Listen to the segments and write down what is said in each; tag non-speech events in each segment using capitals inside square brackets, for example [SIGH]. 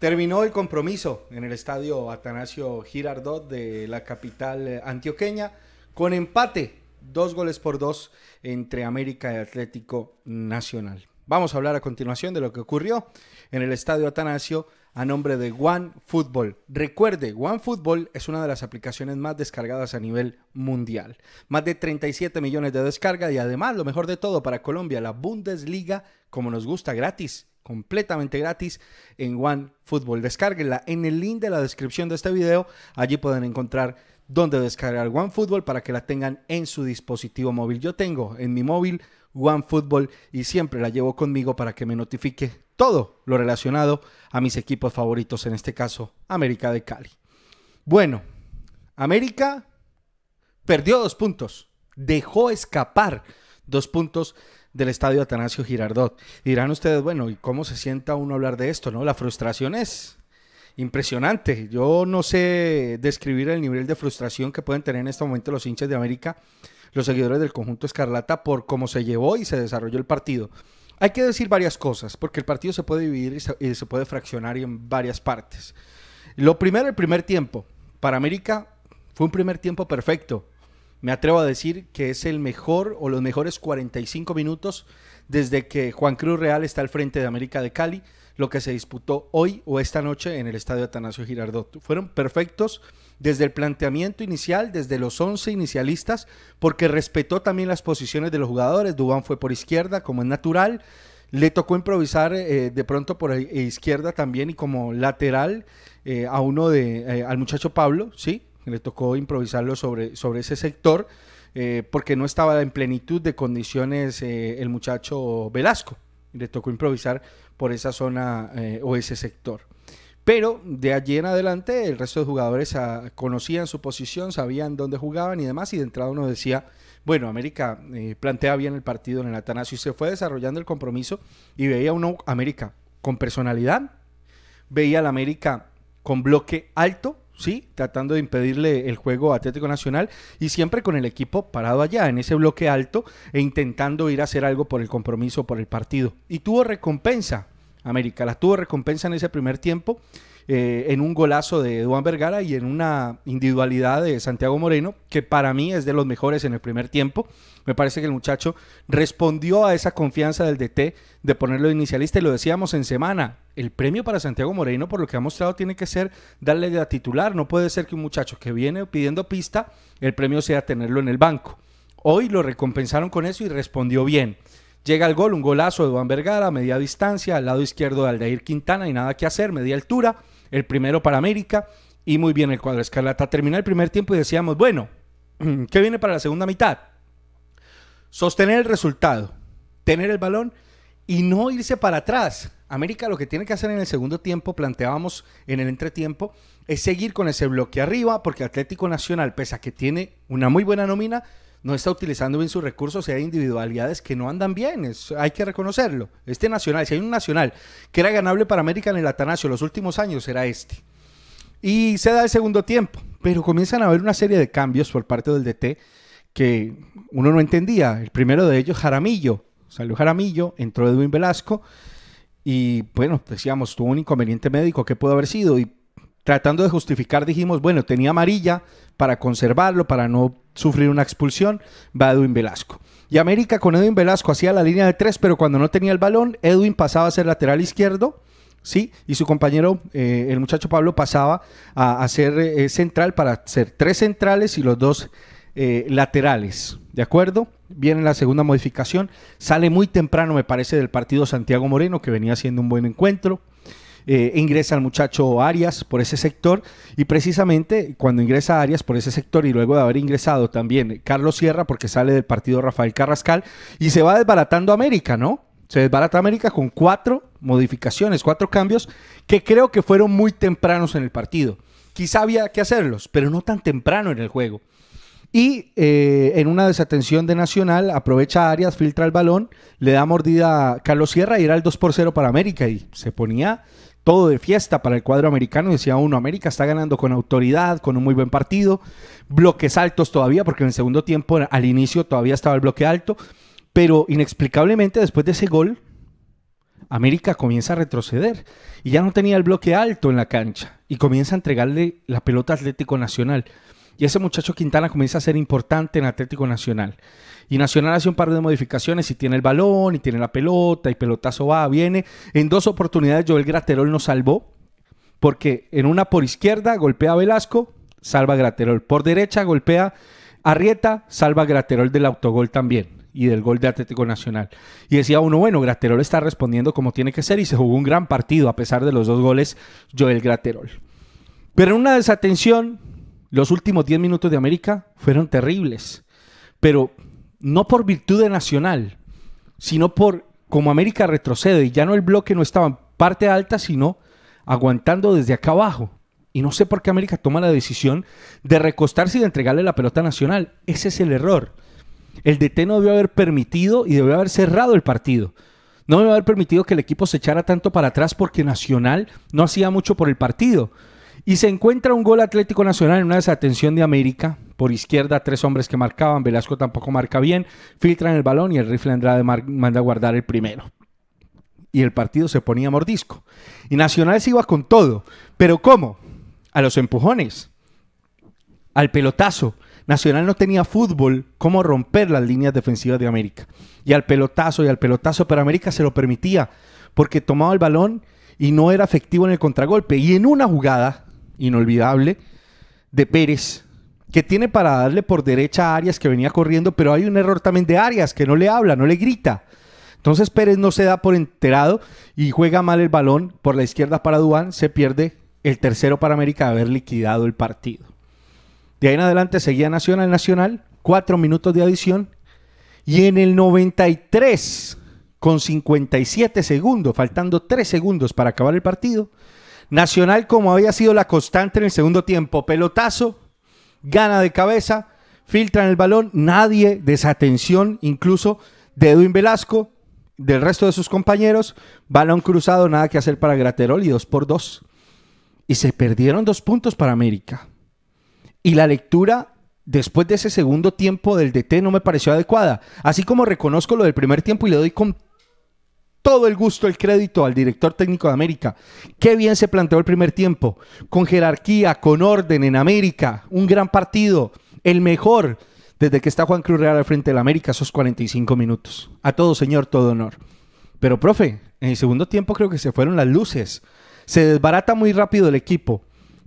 Terminó el compromiso en el estadio Atanasio Girardot de la capital eh, antioqueña con empate, dos goles por dos entre América y Atlético Nacional. Vamos a hablar a continuación de lo que ocurrió en el estadio Atanasio a nombre de One Football. Recuerde, One Football es una de las aplicaciones más descargadas a nivel mundial. Más de 37 millones de descargas y además, lo mejor de todo para Colombia, la Bundesliga, como nos gusta, gratis completamente gratis en OneFootball. Descárguenla en el link de la descripción de este video. Allí pueden encontrar dónde descargar OneFootball para que la tengan en su dispositivo móvil. Yo tengo en mi móvil OneFootball y siempre la llevo conmigo para que me notifique todo lo relacionado a mis equipos favoritos, en este caso América de Cali. Bueno, América perdió dos puntos, dejó escapar dos puntos del estadio Atanasio Girardot. dirán ustedes, bueno, ¿y cómo se sienta uno hablar de esto? ¿No? La frustración es impresionante. Yo no sé describir el nivel de frustración que pueden tener en este momento los hinchas de América, los seguidores del conjunto Escarlata, por cómo se llevó y se desarrolló el partido. Hay que decir varias cosas, porque el partido se puede dividir y se puede fraccionar en varias partes. Lo primero, el primer tiempo. Para América fue un primer tiempo perfecto me atrevo a decir que es el mejor o los mejores 45 minutos desde que Juan Cruz Real está al frente de América de Cali, lo que se disputó hoy o esta noche en el estadio Atanasio Girardot. Fueron perfectos desde el planteamiento inicial, desde los 11 inicialistas, porque respetó también las posiciones de los jugadores. Dubán fue por izquierda, como es natural. Le tocó improvisar eh, de pronto por izquierda también y como lateral eh, a uno de, eh, al muchacho Pablo, ¿sí? le tocó improvisarlo sobre, sobre ese sector, eh, porque no estaba en plenitud de condiciones eh, el muchacho Velasco. Le tocó improvisar por esa zona eh, o ese sector. Pero de allí en adelante el resto de jugadores ah, conocían su posición, sabían dónde jugaban y demás, y de entrada uno decía, bueno, América plantea bien el partido en el Atanasio y se fue desarrollando el compromiso y veía uno América con personalidad, veía al América con bloque alto, ¿sí? Tratando de impedirle el juego a Atlético Nacional y siempre con el equipo parado allá, en ese bloque alto e intentando ir a hacer algo por el compromiso, por el partido. Y tuvo recompensa, América, la tuvo recompensa en ese primer tiempo eh, en un golazo de Duan Vergara y en una individualidad de Santiago Moreno, que para mí es de los mejores en el primer tiempo. Me parece que el muchacho respondió a esa confianza del DT de ponerlo de inicialista y lo decíamos en semana. El premio para Santiago Moreno, por lo que ha mostrado, tiene que ser darle de titular. No puede ser que un muchacho que viene pidiendo pista, el premio sea tenerlo en el banco. Hoy lo recompensaron con eso y respondió bien. Llega el gol, un golazo de Juan Vergara, media distancia, al lado izquierdo de Aldair Quintana y nada que hacer, media altura el primero para América y muy bien el cuadro escarlata. Terminó el primer tiempo y decíamos, bueno, [CLEARS THROAT] ¿qué viene para la segunda mitad? Sostener el resultado, tener el balón y no irse para atrás. América lo que tiene que hacer en el segundo tiempo, planteábamos en el entretiempo, es seguir con ese bloque arriba, porque Atlético Nacional, pese a que tiene una muy buena nómina, no está utilizando bien sus recursos y hay individualidades que no andan bien, hay que reconocerlo. Este Nacional, si hay un Nacional que era ganable para América en el Atanasio los últimos años, era este. Y se da el segundo tiempo, pero comienzan a haber una serie de cambios por parte del DT que uno no entendía. El primero de ellos, Jaramillo. Salió Jaramillo, entró Edwin Velasco y bueno, decíamos, tuvo un inconveniente médico, ¿qué pudo haber sido? Y tratando de justificar dijimos, bueno, tenía amarilla para conservarlo, para no sufrir una expulsión, va Edwin Velasco. Y América con Edwin Velasco hacía la línea de tres, pero cuando no tenía el balón, Edwin pasaba a ser lateral izquierdo. ¿sí? Y su compañero, eh, el muchacho Pablo, pasaba a, ser eh, central para ser tres centrales y los dos eh, laterales, ¿de acuerdo? Viene la segunda modificación, sale muy temprano, me parece, del partido Santiago Moreno, que venía haciendo un buen encuentro. Eh, ingresa el muchacho Arias por ese sector y precisamente cuando ingresa Arias por ese sector y luego de haber ingresado también Carlos Sierra porque sale del partido Rafael Carrascal y se va desbaratando América, ¿no? Se desbarata América con cuatro modificaciones, cuatro cambios que creo que fueron muy tempranos en el partido. Quizá había que hacerlos, pero no tan temprano en el juego. Y eh, en una desatención de Nacional, aprovecha Arias, filtra el balón, le da mordida a Carlos Sierra y era el 2 por 0 para América. Y se ponía todo de fiesta para el cuadro americano. Decía uno, América está ganando con autoridad, con un muy buen partido, bloques altos todavía, porque en el segundo tiempo, al inicio, todavía estaba el bloque alto, pero inexplicablemente después de ese gol, América comienza a retroceder y ya no tenía el bloque alto en la cancha y comienza a entregarle la pelota Atlético Nacional. Y ese muchacho Quintana comienza a ser importante en Atlético Nacional. Y Nacional hace un par de modificaciones y tiene el balón y tiene la pelota y pelotazo va, viene. En dos oportunidades Joel Graterol nos salvó porque en una por izquierda golpea Velasco, salva Graterol. Por derecha golpea Arrieta, salva Graterol del autogol también y del gol de Atlético Nacional. Y decía uno, bueno, Graterol está respondiendo como tiene que ser y se jugó un gran partido a pesar de los dos goles Joel Graterol. Pero en una desatención, los últimos 10 minutos de América fueron terribles. Pero no por virtud de Nacional, sino por como América retrocede y ya no el bloque no estaba en parte alta, sino aguantando desde acá abajo. Y no sé por qué América toma la decisión de recostarse y de entregarle la pelota nacional. Ese es el error. El DT no debió haber permitido y debió haber cerrado el partido. No debió haber permitido que el equipo se echara tanto para atrás porque Nacional no hacía mucho por el partido. Y se encuentra un gol Atlético Nacional en una desatención de América. Por izquierda, tres hombres que marcaban. Velasco tampoco marca bien. Filtran el balón y el rifle Andrade manda a guardar el primero. Y el partido se ponía mordisco. Y Nacional se iba con todo. ¿Pero cómo? A los empujones. Al pelotazo. Nacional no tenía fútbol, cómo romper las líneas defensivas de América. Y al pelotazo, y al pelotazo, pero América se lo permitía, porque tomaba el balón y no era efectivo en el contragolpe. Y en una jugada, inolvidable de Pérez, que tiene para darle por derecha a Arias que venía corriendo, pero hay un error también de Arias, que no le habla, no le grita. Entonces Pérez no se da por enterado y juega mal el balón por la izquierda para Duán, se pierde el tercero para América de haber liquidado el partido. De ahí en adelante seguía Nacional Nacional, cuatro minutos de adición y en el 93 con 57 segundos, faltando tres segundos para acabar el partido, Nacional, como había sido la constante en el segundo tiempo, pelotazo, gana de cabeza, en el balón, nadie, desatención incluso de Edwin Velasco, del resto de sus compañeros, balón cruzado, nada que hacer para Graterol y dos por dos. Y se perdieron dos puntos para América. Y la lectura después de ese segundo tiempo del DT no me pareció adecuada. Así como reconozco lo del primer tiempo y le doy con todo el gusto, el crédito al director técnico de América. Qué bien se planteó el primer tiempo, con jerarquía, con orden en América, un gran partido, el mejor desde que está Juan Cruz Real al frente del América esos 45 minutos. A todo señor, todo honor. Pero profe, en el segundo tiempo creo que se fueron las luces. Se desbarata muy rápido el equipo.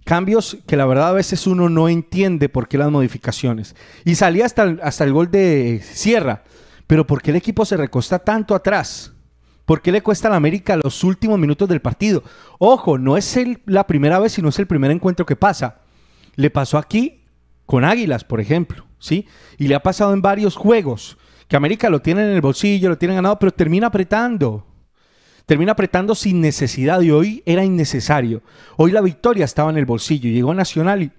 Cambios que la verdad a veces uno no entiende por qué las modificaciones. Y salía hasta hasta el gol de Sierra. Pero ¿por qué el equipo se recosta tanto atrás? ¿Por qué le cuesta a América los últimos minutos del partido? Ojo, no es la primera vez, y no es el primer encuentro que pasa. Le pasó aquí con Águilas, por ejemplo, ¿sí? Y le ha pasado en varios juegos, que América lo tiene en el bolsillo, lo tiene ganado, pero termina apretando. Termina apretando sin necesidad y hoy era innecesario. Hoy la victoria estaba en el bolsillo. Llegó Nacional y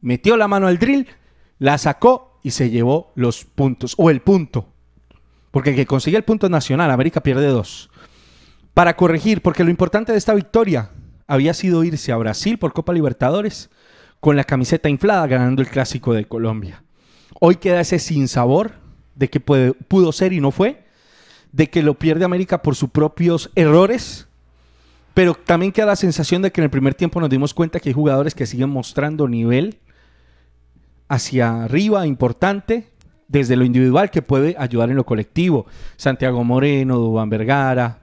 metió la mano al drill, la sacó y se llevó los puntos, o el punto, porque que consigue el punto nacional, América pierde dos. Para corregir, porque lo importante de esta victoria había sido irse a Brasil por Copa Libertadores con la camiseta inflada ganando el clásico de Colombia. Hoy queda ese sinsabor de que pudo ser y no fue, de que lo pierde América por sus propios errores, pero también queda la sensación de que en el primer tiempo nos dimos cuenta que hay jugadores que siguen mostrando nivel hacia arriba importante desde lo individual que puede ayudar en lo colectivo. Santiago Moreno, Dubán Vergara,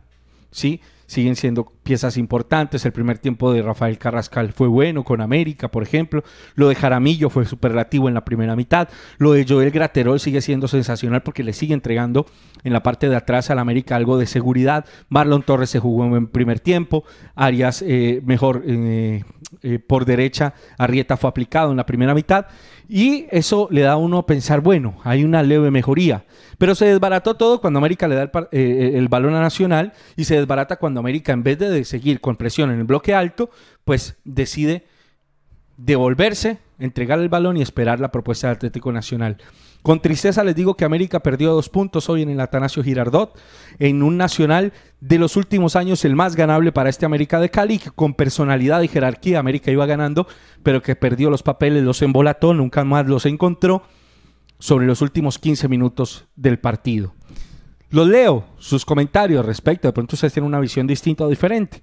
¿sí? siguen siendo piezas importantes. El primer tiempo de Rafael Carrascal fue bueno con América, por ejemplo. Lo de Jaramillo fue superlativo en la primera mitad. Lo de Joel Graterol sigue siendo sensacional porque le sigue entregando en la parte de atrás al América algo de seguridad. Marlon Torres se jugó en primer tiempo. Arias eh, mejor eh, eh, por derecha. Arrieta fue aplicado en la primera mitad. Y eso le da a uno a pensar, bueno, hay una leve mejoría. Pero se desbarató todo cuando América le da eh, eh, el, balón a Nacional y se desbarata cuando América, en vez de seguir con presión en el bloque alto, pues decide devolverse, entregar el balón y esperar la propuesta de Atlético Nacional. Con tristeza les digo que América perdió dos puntos hoy en el Atanasio Girardot, en un nacional de los últimos años el más ganable para este América de Cali, con personalidad y jerarquía América iba ganando, pero que perdió los papeles, los embolató, nunca más los encontró sobre los últimos 15 minutos del partido. Los leo, sus comentarios respecto, de pronto ustedes tienen una visión distinta o diferente.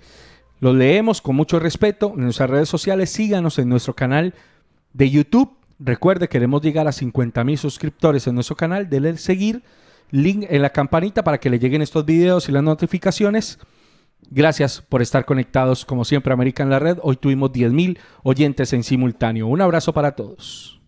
Los leemos con mucho respeto en nuestras redes sociales, síganos en nuestro canal de YouTube. Recuerde, queremos llegar a 50 mil suscriptores en nuestro canal, denle seguir, link en la campanita para que le lleguen estos videos y las notificaciones. Gracias por estar conectados, como siempre, América en la Red. Hoy tuvimos 10.000 oyentes en simultáneo. Un abrazo para todos.